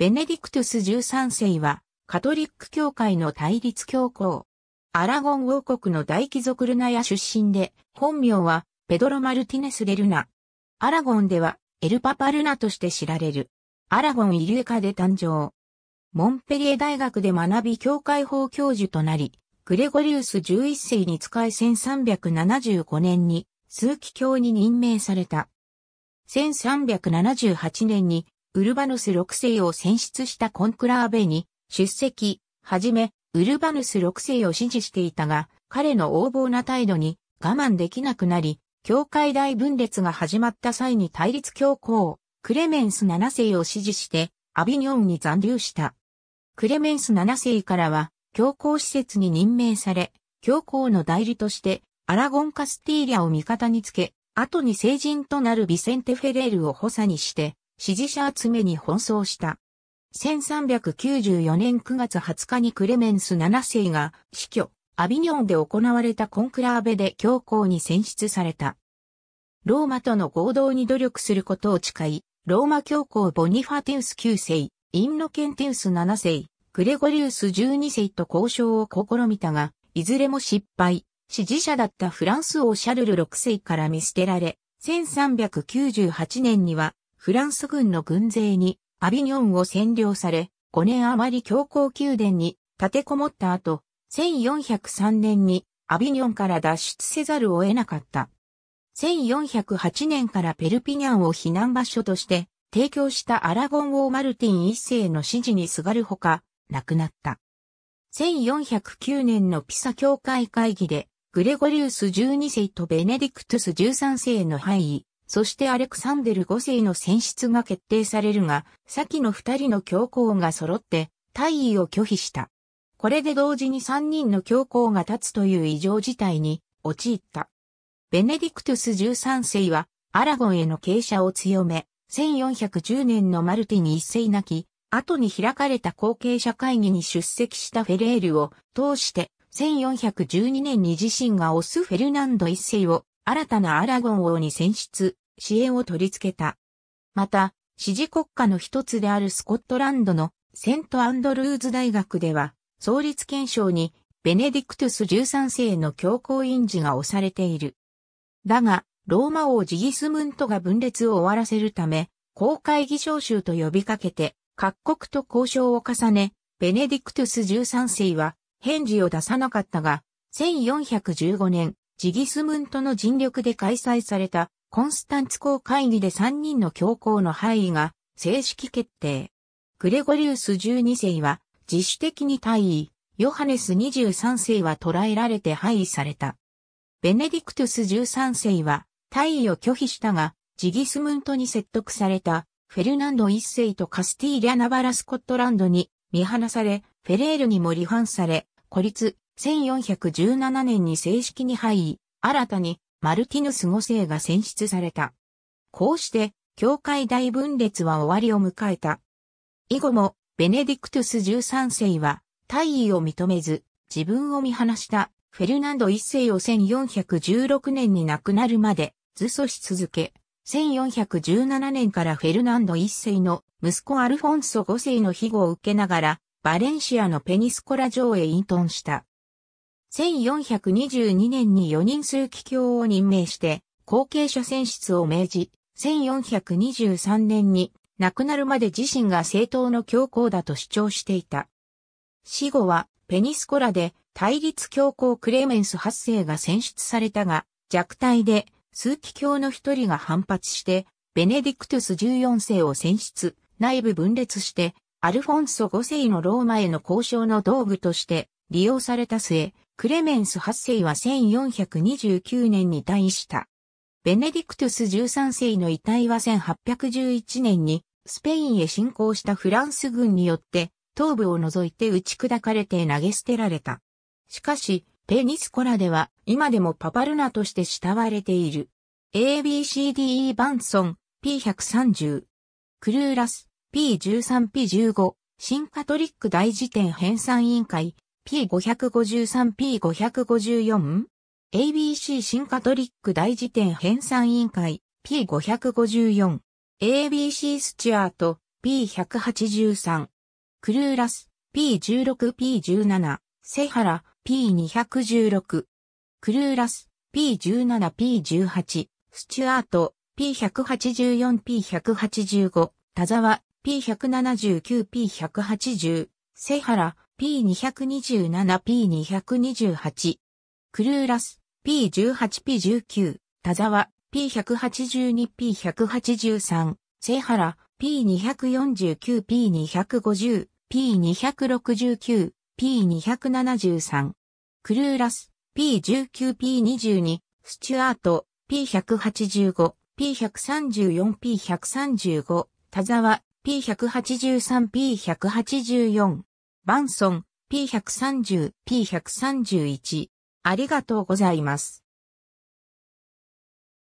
ベネディクトゥス13世は、カトリック教会の対立教皇。アラゴン王国の大貴族ルナヤ出身で、本名は、ペドロ・マルティネス・デルナ。アラゴンでは、エルパパルナとして知られる。アラゴン・イリュエカで誕生。モンペリエ大学で学び教会法教授となり、グレゴリウス11世に仕え1375年に、数奇教に任命された。1378年にウルバヌス6世を選出したコンクラーベに出席、はじめ、ウルバヌス6世を支持していたが、彼の横暴な態度に我慢できなくなり、教会大分裂が始まった際に対立教皇、クレメンス7世を支持して、アビニョンに残留した。クレメンス7世からは、教皇施設に任命され、教皇の代理として、アラゴン・カスティーリャを味方につけ、後に成人となるビセンテ・フェレールを補佐にして、支持者集めに奔走した。1394年9月20日にクレメンス7世が死去、アビニョンで行われたコンクラーベで教皇に選出された。ローマとの合同に努力することを誓い、ローマ教皇ボニファテウス9世、インノケンテウス7世、グレゴリウス12世と交渉を試みたが、いずれも失敗。支持者だったフランス王シャルル6世から見捨てられ、1398年にはフランス軍の軍勢にアビニョンを占領され、5年余り強行宮殿に立てこもった後、1403年にアビニョンから脱出せざるを得なかった。1408年からペルピニャンを避難場所として提供したアラゴン王マルティン一世の指示にすがるほか、亡くなった。1409年のピサ教会会議で、グレゴリウス12世とベネディクトゥス13世の敗位、そしてアレクサンデル5世の選出が決定されるが、先の二人の教皇が揃って退位を拒否した。これで同時に三人の教皇が立つという異常事態に陥った。ベネディクトゥス13世はアラゴンへの傾斜を強め、1410年のマルティに一世なき、後に開かれた後継者会議に出席したフェレールを通して、1412年に自身がオス・フェルナンド一世を新たなアラゴン王に選出、支援を取り付けた。また、支持国家の一つであるスコットランドのセントアンドルーズ大学では、創立憲章にベネディクトゥス13世の教皇印字が押されている。だが、ローマ王ジギスムントが分裂を終わらせるため、公会議召集と呼びかけて、各国と交渉を重ね、ベネディクトゥス13世は返事を出さなかったが、1415年、ジギスムントの尽力で開催されたコンスタンツ公会議で3人の教皇の範囲が正式決定。グレゴリウス12世は自主的に退位、ヨハネス23世は捕らえられて廃位された。ベネディクトゥス13世は退位を拒否したが、ジギスムントに説得されたフェルナンド1世とカスティーリャ・ナバラ・スコットランドに見放され、フェレールにも離反され、孤立、1417年に正式に廃位、新たにマルティヌス5世が選出された。こうして、教会大分裂は終わりを迎えた。以後も、ベネディクトゥス13世は、大位を認めず、自分を見放したフェルナンド1世を1416年に亡くなるまで、図訴し続け、1417年からフェルナンド1世の息子アルフォンソ5世の庇護を受けながら、バレンシアのペニスコラ城へ隠遁した。1422年に4人数機卿を任命して、後継者選出を命じ、1423年に亡くなるまで自身が政党の教皇だと主張していた。死後はペニスコラで対立教皇クレメンス8世が選出されたが、弱体で数機卿の一人が反発して、ベネディクトゥス14世を選出、内部分裂して、アルフォンソ5世のローマへの交渉の道具として利用された末、クレメンス8世は1429年に退位した。ベネディクトゥス13世の遺体は1811年にスペインへ侵攻したフランス軍によって頭部を除いて打ち砕かれて投げ捨てられた。しかし、ペニスコラでは今でもパパルナとして慕われている。ABCDE バンソン P130 クルーラス P13P15 新カトリック大辞典編纂委員会 P553、P554、ABC 新カトリック大辞典編纂委員会 P554、ABC スチュアート P183、クルーラス P16、P17、セハラ P216、クルーラス P17、P18、スチュアート P184、P185、田沢 P179、P180、セハラ P227、P228。クルーラス、P18、P19。田沢、P182、P183。セハラ、P249、P250。P269、P273。クルーラス、P19、P22。スチュアート、P185、P134、P135、田沢、P183、P184、バンソン、P130、P131。ありがとうございます。